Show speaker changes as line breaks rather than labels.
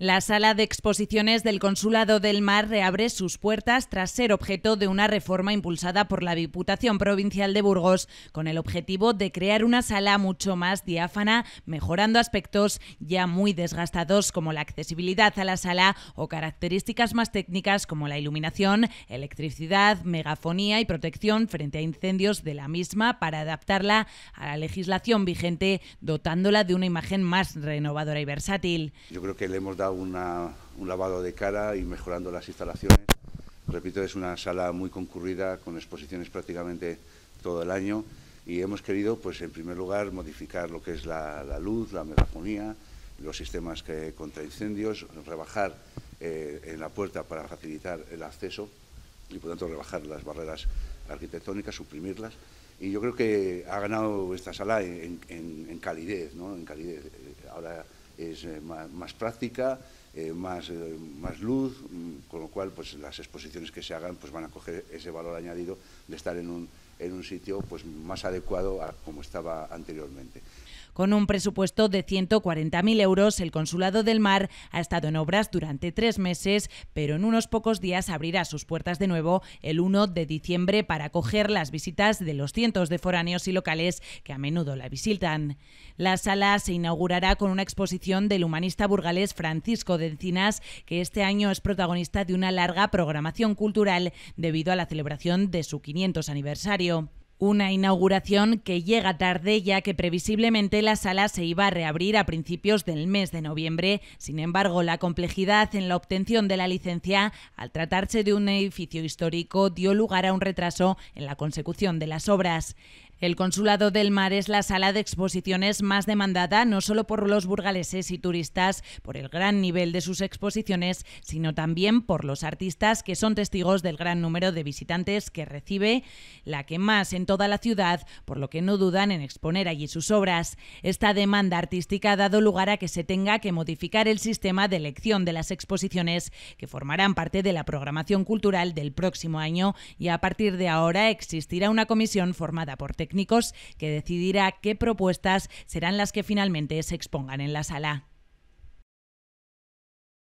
La sala de exposiciones del Consulado del Mar reabre sus puertas tras ser objeto de una reforma impulsada por la Diputación Provincial de Burgos, con el objetivo de crear una sala mucho más diáfana, mejorando aspectos ya muy desgastados como la accesibilidad a la sala o características más técnicas como la iluminación, electricidad, megafonía y protección frente a incendios de la misma para adaptarla a la legislación vigente, dotándola de una imagen más renovadora y versátil.
Yo creo que le hemos dado una, un lavado de cara y mejorando las instalaciones. Repito, es una sala muy concurrida con exposiciones prácticamente todo el año y hemos querido, pues en primer lugar, modificar lo que es la, la luz, la megafonía, los sistemas contra incendios, rebajar eh, en la puerta para facilitar el acceso y, por tanto, rebajar las barreras arquitectónicas, suprimirlas. Y yo creo que ha ganado esta sala en, en, en calidez, ¿no? En calidez. Eh, ahora es eh, más, práctica eh, más, eh, más luz, mm, con lo cual pues, las exposiciones que se hagan pues, van a coger ese valor añadido de estar en un, en un sitio pues, más adecuado a como estaba anteriormente.
Con un presupuesto de 140.000 euros, el Consulado del Mar ha estado en obras durante tres meses, pero en unos pocos días abrirá sus puertas de nuevo el 1 de diciembre para coger las visitas de los cientos de foráneos y locales que a menudo la visitan. La sala se inaugurará con una exposición del humanista burgalés Francisco de Encinas, que este año es protagonista de una larga programación cultural debido a la celebración de su 500 aniversario. Una inauguración que llega tarde ya que previsiblemente la sala se iba a reabrir a principios del mes de noviembre. Sin embargo, la complejidad en la obtención de la licencia, al tratarse de un edificio histórico, dio lugar a un retraso en la consecución de las obras. El Consulado del Mar es la sala de exposiciones más demandada no solo por los burgaleses y turistas por el gran nivel de sus exposiciones, sino también por los artistas que son testigos del gran número de visitantes que recibe, la que más en toda la ciudad, por lo que no dudan en exponer allí sus obras. Esta demanda artística ha dado lugar a que se tenga que modificar el sistema de elección de las exposiciones que formarán parte de la programación cultural del próximo año y a partir de ahora existirá una comisión formada por técnicos que decidirá qué propuestas serán las que finalmente se expongan en la sala.